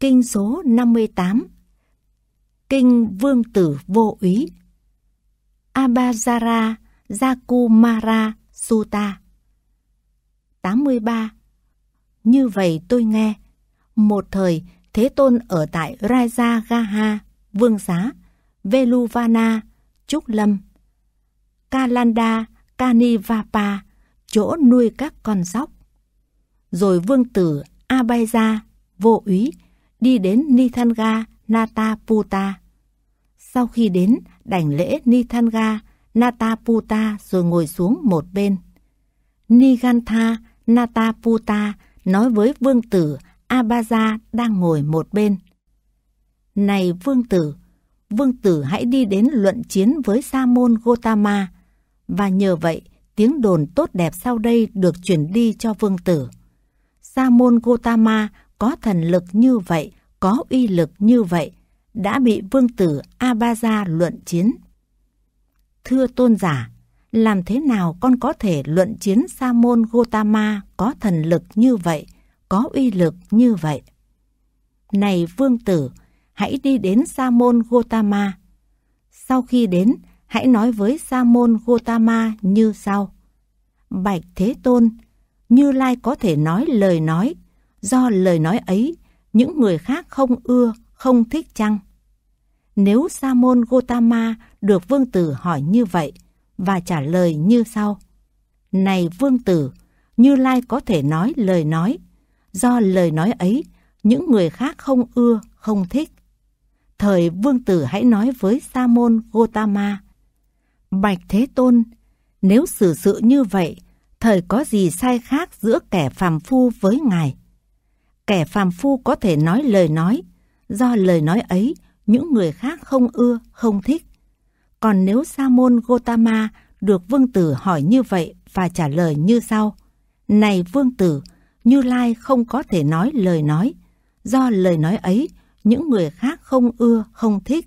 kinh số 58 Kinh Vương Tử Vô Úy Abhazara Jakumara Sutta 83 Như vậy tôi nghe Một thời Thế Tôn ở tại Raja Gaha Vương Xá Veluvana Trúc Lâm Kalanda Kanivapa Chỗ nuôi các con sóc Rồi Vương Tử Abhaya Vô Úy đi đến Nithanga Nataputa. Sau khi đến, đảnh lễ Nithanga Nataputa rồi ngồi xuống một bên. Nigantha Nataputa nói với vương tử Abaza đang ngồi một bên. Này vương tử, vương tử hãy đi đến luận chiến với Sa môn Gotama và nhờ vậy tiếng đồn tốt đẹp sau đây được chuyển đi cho vương tử. Sa môn Gotama có thần lực như vậy, có uy lực như vậy, đã bị vương tử Abaza luận chiến. Thưa tôn giả, làm thế nào con có thể luận chiến sa môn Gotama có thần lực như vậy, có uy lực như vậy? Này vương tử, hãy đi đến sa môn Gotama. Sau khi đến, hãy nói với sa môn Gotama như sau. Bạch Thế Tôn, Như Lai có thể nói lời nói do lời nói ấy những người khác không ưa, không thích chăng? Nếu Sa môn Gotama được vương tử hỏi như vậy và trả lời như sau: "Này vương tử, Như Lai có thể nói lời nói, do lời nói ấy những người khác không ưa, không thích. Thời vương tử hãy nói với Sa môn Gotama: Bạch Thế Tôn, nếu xử sự như vậy, thời có gì sai khác giữa kẻ phàm phu với ngài? kẻ phàm phu có thể nói lời nói, do lời nói ấy những người khác không ưa, không thích. Còn nếu Sa môn Gotama được vương tử hỏi như vậy và trả lời như sau: "Này vương tử, Như Lai không có thể nói lời nói, do lời nói ấy những người khác không ưa, không thích."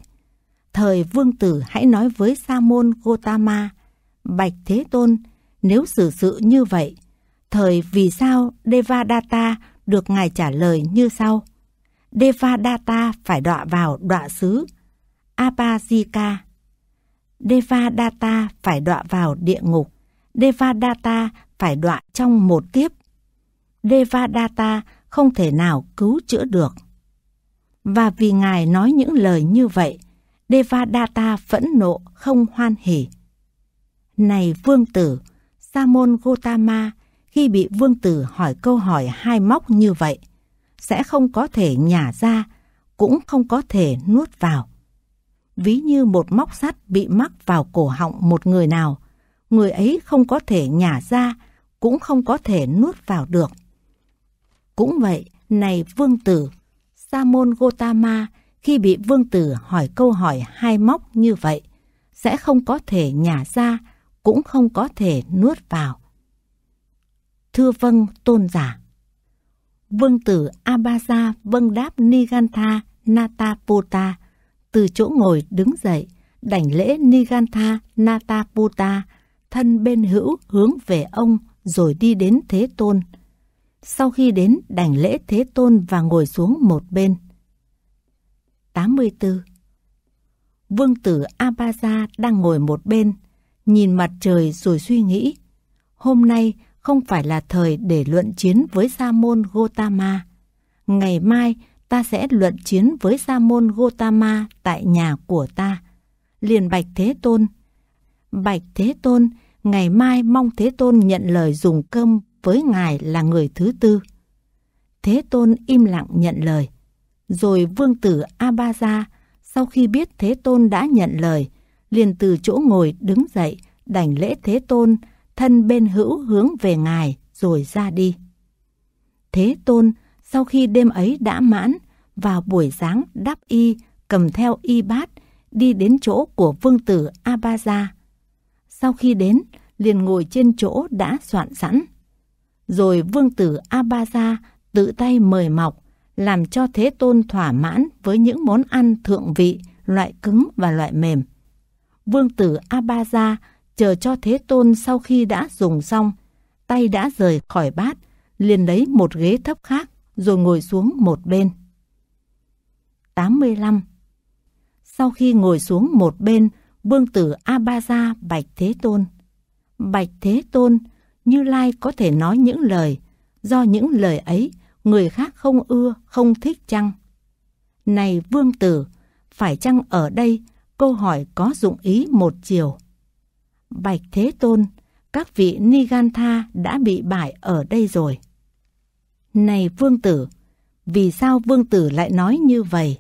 Thời vương tử hãy nói với Sa môn Gotama: "Bạch Thế Tôn, nếu xử sự như vậy, thời vì sao Devadatta được Ngài trả lời như sau. Devadatta phải đọa vào đọa xứ Apajika. Devadatta phải đọa vào địa ngục. Devadatta phải đọa trong một kiếp. Devadatta không thể nào cứu chữa được. Và vì Ngài nói những lời như vậy, Devadatta phẫn nộ không hoan hỉ. Này vương tử, Sa môn Gotama khi bị vương tử hỏi câu hỏi hai móc như vậy, sẽ không có thể nhả ra, cũng không có thể nuốt vào. Ví như một móc sắt bị mắc vào cổ họng một người nào, người ấy không có thể nhả ra, cũng không có thể nuốt vào được. Cũng vậy, này vương tử, Sa môn Gotama khi bị vương tử hỏi câu hỏi hai móc như vậy, sẽ không có thể nhả ra, cũng không có thể nuốt vào thưa vâng tôn giả. Vương tử Abasa vâng đáp Nigantha Natapota, từ chỗ ngồi đứng dậy, đảnh lễ Nigantha Natapota, thân bên hữu hướng về ông rồi đi đến Thế Tôn. Sau khi đến đảnh lễ Thế Tôn và ngồi xuống một bên. 84. Vương tử Abasa đang ngồi một bên, nhìn mặt trời rồi suy nghĩ. Hôm nay không phải là thời để luận chiến với Sa môn Gotama. Ngày mai ta sẽ luận chiến với Sa môn Gotama tại nhà của ta. Liền Bạch Thế Tôn. Bạch Thế Tôn, ngày mai mong Thế Tôn nhận lời dùng cơm với ngài là người thứ tư. Thế Tôn im lặng nhận lời. Rồi vương tử Abaza, sau khi biết Thế Tôn đã nhận lời, liền từ chỗ ngồi đứng dậy, đảnh lễ Thế Tôn, thân bên hữu hướng về ngài rồi ra đi. Thế Tôn sau khi đêm ấy đã mãn, vào buổi sáng đáp y cầm theo y bát đi đến chỗ của vương tử Abaza. Sau khi đến, liền ngồi trên chỗ đã soạn sẵn. Rồi vương tử Abaza tự tay mời mọc, làm cho Thế Tôn thỏa mãn với những món ăn thượng vị, loại cứng và loại mềm. Vương tử Abaza chờ cho Thế Tôn sau khi đã dùng xong, tay đã rời khỏi bát, liền lấy một ghế thấp khác rồi ngồi xuống một bên. 85. Sau khi ngồi xuống một bên, Vương tử abaza bạch Thế Tôn. Bạch Thế Tôn, Như Lai có thể nói những lời, do những lời ấy người khác không ưa, không thích chăng? Này Vương tử, phải chăng ở đây câu hỏi có dụng ý một chiều? Bạch Thế Tôn, các vị Nigantha đã bị bại ở đây rồi. Này vương tử, vì sao vương tử lại nói như vậy?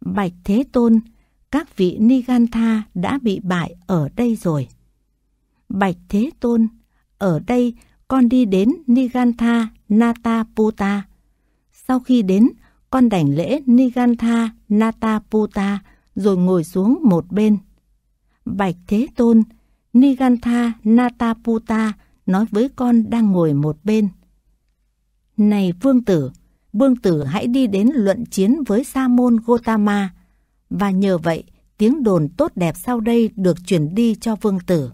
Bạch Thế Tôn, các vị Nigantha đã bị bại ở đây rồi. Bạch Thế Tôn, ở đây con đi đến Nigantha Nataputa. Sau khi đến, con đảnh lễ Nigantha Nataputa rồi ngồi xuống một bên. Bạch Thế Tôn, Nigantha Nataputa nói với con đang ngồi một bên. Này vương tử, vương tử hãy đi đến luận chiến với Sa môn Gotama và nhờ vậy tiếng đồn tốt đẹp sau đây được chuyển đi cho vương tử.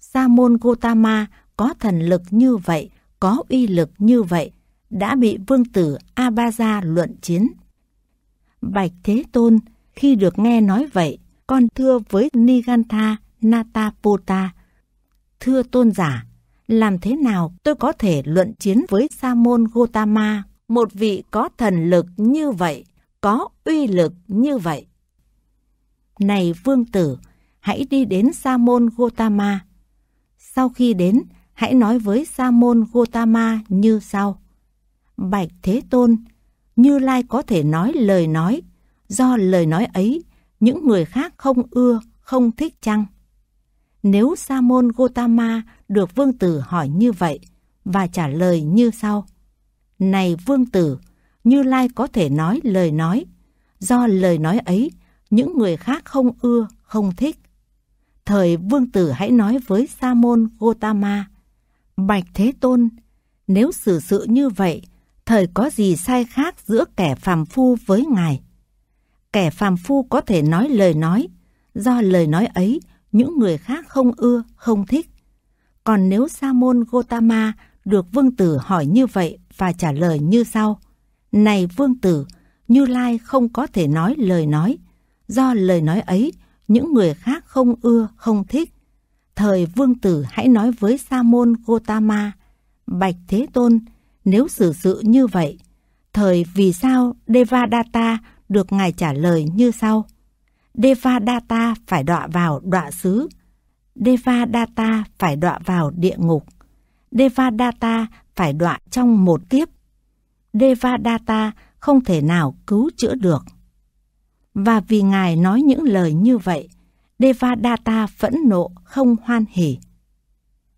Sa môn Gotama có thần lực như vậy, có uy lực như vậy, đã bị vương tử Abaza luận chiến. Bạch Thế Tôn, khi được nghe nói vậy, con thưa với Nigantha Natapota. Thưa tôn giả, làm thế nào tôi có thể luận chiến với Sa môn Gotama, một vị có thần lực như vậy, có uy lực như vậy? Này vương tử, hãy đi đến Sa môn Gotama. Sau khi đến, hãy nói với Sa môn Gotama như sau: Bạch Thế Tôn, Như Lai có thể nói lời nói, do lời nói ấy những người khác không ưa, không thích chăng? nếu sa môn Gotama được vương tử hỏi như vậy và trả lời như sau. Này vương tử, Như Lai có thể nói lời nói, do lời nói ấy những người khác không ưa, không thích. Thời vương tử hãy nói với sa môn Gotama, Bạch Thế Tôn, nếu xử sự như vậy, thời có gì sai khác giữa kẻ phàm phu với ngài? Kẻ phàm phu có thể nói lời nói, do lời nói ấy những người khác không ưa, không thích. Còn nếu Sa môn Gotama được vương tử hỏi như vậy và trả lời như sau: "Này vương tử, Như Lai không có thể nói lời nói, do lời nói ấy những người khác không ưa, không thích. Thời vương tử hãy nói với Sa môn Gotama: Bạch Thế Tôn, nếu xử sự như vậy, thời vì sao Devadatta được ngài trả lời như sau: Devadatta phải đọa vào đọa xứ. Devadatta phải đọa vào địa ngục. Devadatta phải đọa trong một kiếp. Devadatta không thể nào cứu chữa được. Và vì Ngài nói những lời như vậy, Devadatta phẫn nộ không hoan hỉ.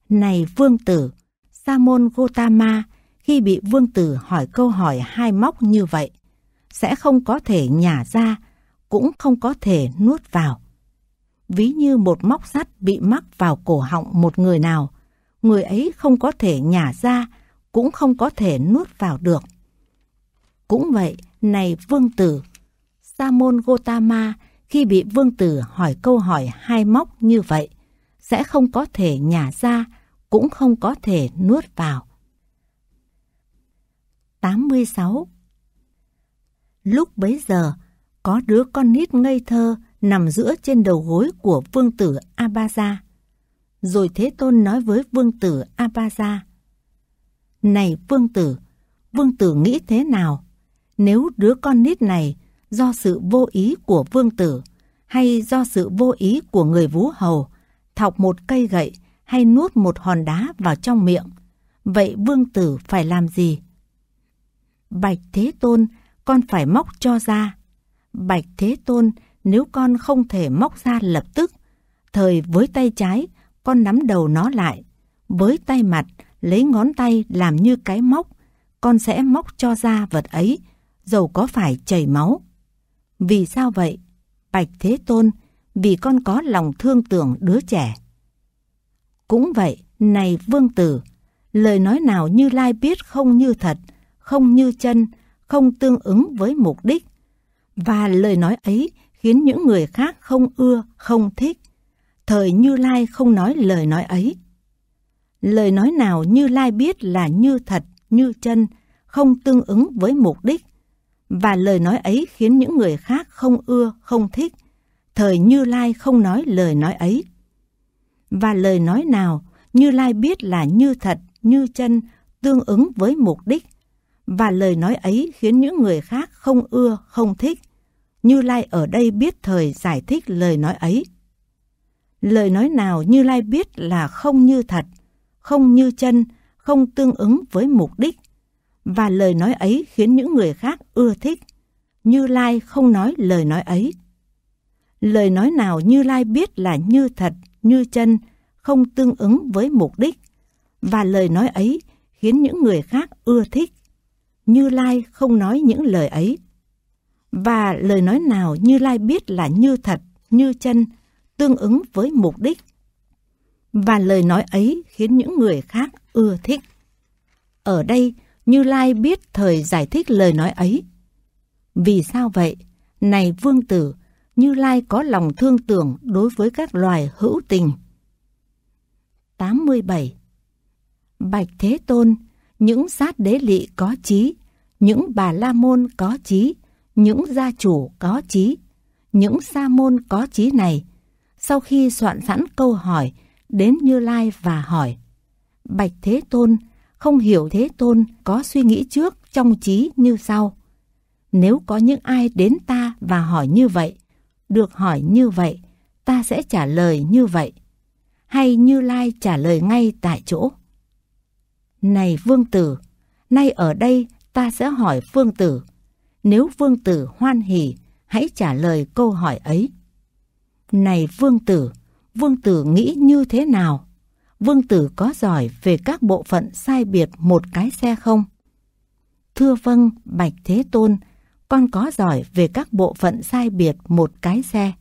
Này vương tử, Sa môn Gotama khi bị vương tử hỏi câu hỏi hai móc như vậy, sẽ không có thể nhả ra cũng không có thể nuốt vào. Ví như một móc sắt bị mắc vào cổ họng một người nào, người ấy không có thể nhả ra, cũng không có thể nuốt vào được. Cũng vậy, này vương tử, Sa môn Gotama khi bị vương tử hỏi câu hỏi hai móc như vậy, sẽ không có thể nhả ra, cũng không có thể nuốt vào. 86. Lúc bấy giờ, có đứa con nít ngây thơ nằm giữa trên đầu gối của vương tử Abaza. Rồi Thế Tôn nói với vương tử Abaza, Này vương tử, vương tử nghĩ thế nào? Nếu đứa con nít này do sự vô ý của vương tử hay do sự vô ý của người vú hầu thọc một cây gậy hay nuốt một hòn đá vào trong miệng, vậy vương tử phải làm gì? Bạch Thế Tôn, con phải móc cho ra Bạch Thế Tôn, nếu con không thể móc ra lập tức, thời với tay trái, con nắm đầu nó lại. Với tay mặt, lấy ngón tay làm như cái móc, con sẽ móc cho ra vật ấy, dầu có phải chảy máu. Vì sao vậy? Bạch Thế Tôn, vì con có lòng thương tưởng đứa trẻ. Cũng vậy, này vương tử, lời nói nào như lai biết không như thật, không như chân, không tương ứng với mục đích, và lời nói ấy khiến những người khác không ưa, không thích. Thời Như Lai không nói lời nói ấy. Lời nói nào Như Lai biết là như thật, như chân, không tương ứng với mục đích. Và lời nói ấy khiến những người khác không ưa, không thích. Thời Như Lai không nói lời nói ấy. Và lời nói nào Như Lai biết là như thật, như chân, tương ứng với mục đích và lời nói ấy khiến những người khác không ưa, không thích. Như Lai ở đây biết thời giải thích lời nói ấy. Lời nói nào Như Lai biết là không như thật, không như chân, không tương ứng với mục đích. Và lời nói ấy khiến những người khác ưa thích. Như Lai không nói lời nói ấy. Lời nói nào Như Lai biết là như thật, như chân, không tương ứng với mục đích. Và lời nói ấy khiến những người khác ưa thích như Lai không nói những lời ấy. Và lời nói nào Như Lai biết là như thật, như chân, tương ứng với mục đích. Và lời nói ấy khiến những người khác ưa thích. Ở đây, Như Lai biết thời giải thích lời nói ấy. Vì sao vậy? Này vương tử, Như Lai có lòng thương tưởng đối với các loài hữu tình. 87. Bạch Thế Tôn những sát đế lị có trí, những bà la môn có trí, những gia chủ có trí, những sa môn có trí này. Sau khi soạn sẵn câu hỏi, đến Như Lai và hỏi, Bạch Thế Tôn, không hiểu Thế Tôn có suy nghĩ trước trong trí như sau. Nếu có những ai đến ta và hỏi như vậy, được hỏi như vậy, ta sẽ trả lời như vậy. Hay Như Lai trả lời ngay tại chỗ. Này vương tử, nay ở đây ta sẽ hỏi vương tử. Nếu vương tử hoan hỉ, hãy trả lời câu hỏi ấy. Này vương tử, vương tử nghĩ như thế nào? Vương tử có giỏi về các bộ phận sai biệt một cái xe không? Thưa vâng, Bạch Thế Tôn, con có giỏi về các bộ phận sai biệt một cái xe.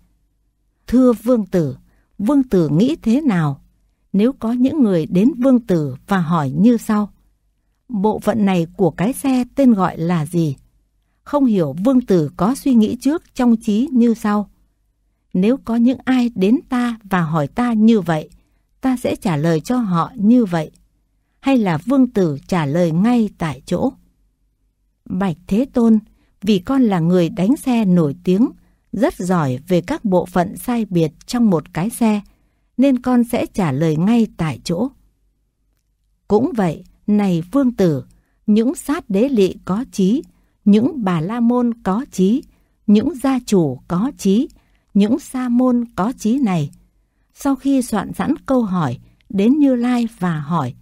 Thưa vương tử, vương tử nghĩ thế nào nếu có những người đến Vương Tử và hỏi như sau. Bộ phận này của cái xe tên gọi là gì? Không hiểu Vương Tử có suy nghĩ trước trong trí như sau. Nếu có những ai đến ta và hỏi ta như vậy, ta sẽ trả lời cho họ như vậy. Hay là Vương Tử trả lời ngay tại chỗ? Bạch Thế Tôn, vì con là người đánh xe nổi tiếng, rất giỏi về các bộ phận sai biệt trong một cái xe, nên con sẽ trả lời ngay tại chỗ. Cũng vậy, này vương tử, những sát đế lị có trí, những bà la môn có trí, những gia chủ có trí, những sa môn có trí này. Sau khi soạn sẵn câu hỏi, đến Như Lai và hỏi,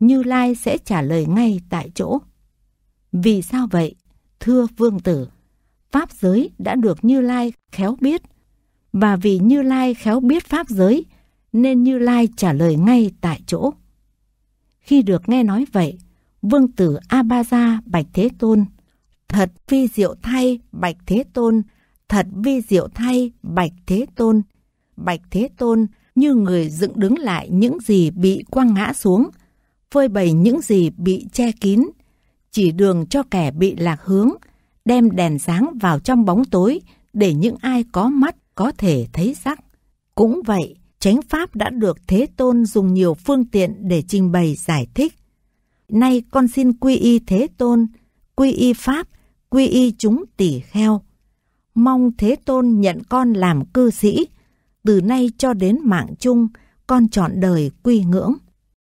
Như Lai sẽ trả lời ngay tại chỗ. Vì sao vậy, thưa vương tử? Pháp giới đã được Như Lai khéo biết, và vì Như Lai khéo biết Pháp giới, nên Như Lai trả lời ngay tại chỗ. Khi được nghe nói vậy, vương tử Abaza Bạch Thế Tôn, thật vi diệu thay Bạch Thế Tôn, thật vi diệu thay Bạch Thế Tôn, Bạch Thế Tôn như người dựng đứng lại những gì bị quăng ngã xuống, phơi bày những gì bị che kín, chỉ đường cho kẻ bị lạc hướng, đem đèn sáng vào trong bóng tối để những ai có mắt có thể thấy sắc. Cũng vậy, chánh pháp đã được Thế Tôn dùng nhiều phương tiện để trình bày giải thích. Nay con xin quy y Thế Tôn, quy y Pháp, quy y chúng tỷ kheo. Mong Thế Tôn nhận con làm cư sĩ, từ nay cho đến mạng chung, con chọn đời quy ngưỡng.